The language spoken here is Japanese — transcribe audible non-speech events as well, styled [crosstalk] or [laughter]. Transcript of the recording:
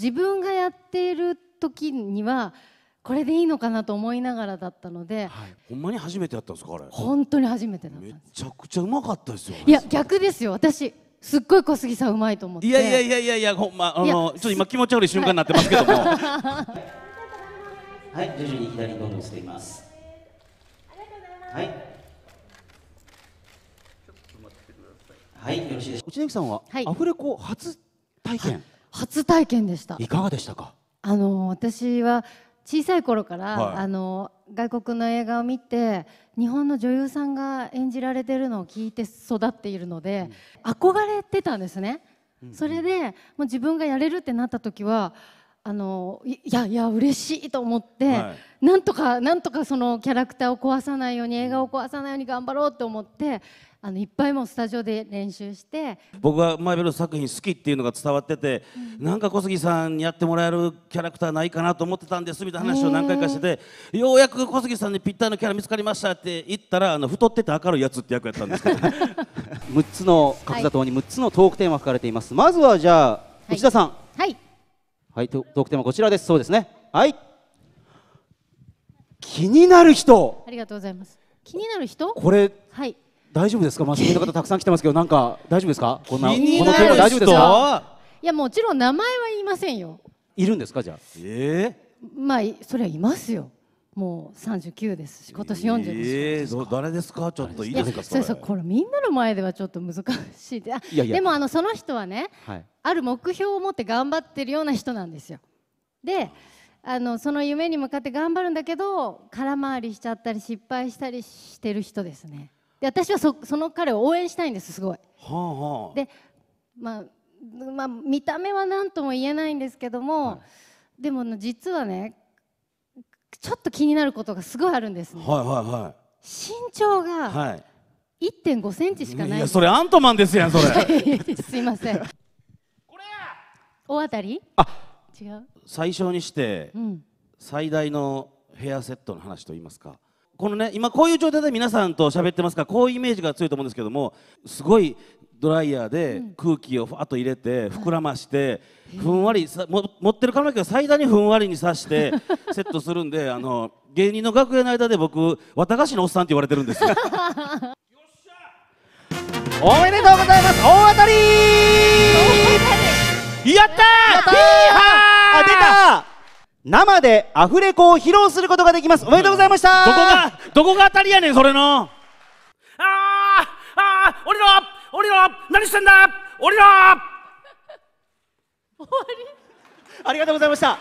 自分がやっている時にはこれでいいのかなと思いながらだったので、はい、ほんまに初めてやったんですかあれ本当に初めてだっためちゃくちゃうまかったですよ、いや逆ですよ私すっごい小杉さんうまいと思っていやいやいやいやいやほんまあのちょっと今気持ち悪い瞬間になってますけどもはい [laughs] 徐々に左にどんどん捨ていますはいはいよろしいです内貫さんは、はい、アフレコ初体験、はい初体験でしたいかがでしたかあの私は小さい頃から、はい、あの外国の映画を見て日本の女優さんが演じられてるのを聞いて育っているので、うん、憧れてたんですね、うんそれでもう自分がやれるってなった時はあのいやいや嬉しいと思って、はい、なんとかなんとかそのキャラクターを壊さないように映画を壊さないように頑張ろうと思ってあのいっぱいもうスタジオで練習して僕はマイベル作品好きっていうのが伝わってて、うん、なんか小杉さんにやってもらえるキャラクターないかなと思ってたんですみたいな話を何回かしててようやく小杉さんにぴったりのキャラ見つかりましたって言ったらあの太ってて明るいやつって役やったんですけど6 [laughs] つの角砂糖に6つのトークテーマ書かれています、はい、まずはじゃあ内田さんはい、はい、トークテーマこちらですそうですねはい気になる人ありがとうございます気になる人これはい大丈夫ですかマスコミの方たくさん来てますけどなんか大丈夫ですかこんなこのテーマいやもちろん名前は言いませんよいるんですかじゃあええー、まあそれはいますよもう三十九ですし、今年四十です。ええー、誰ですか、ちょっといいですか。そうそう、これみんなの前ではちょっと難しいで。いやいやでもあのその人はね、はい、ある目標を持って頑張ってるような人なんですよ。で、あのその夢に向かって頑張るんだけど、空回りしちゃったり失敗したりしてる人ですね。で私はその彼を応援したいんですすごい。はあはあ、で、まあ、まあ見た目は何とも言えないんですけども、はい、でも実はねちょっと気になることがすごいあるんです、ね、はいはいはい、身長が、はい1.5センチしかないいやそれアントマンですやんそれ [laughs] すいませんこれや大当たりあ違う最初にして、うん、最大のヘアセットの話と言いますかこのね今こういう状態で皆さんと喋ってますからこういうイメージが強いと思うんですけどもすごいドライヤーで空気をふわっと入れて膨らまして、ふんわりさも持ってる髪の毛を最大にふんわりに刺して [laughs] セットするんであの芸人の楽屋の間で僕綿菓子のおっさんって言われてるんですよ。[laughs] おめでとうございます生でアフレコを披露することができますおめでとうございました、どこがどこが当たりやねんそれのあーあー降りろ降りろ何してんだ降りろ [laughs] ありがとうございました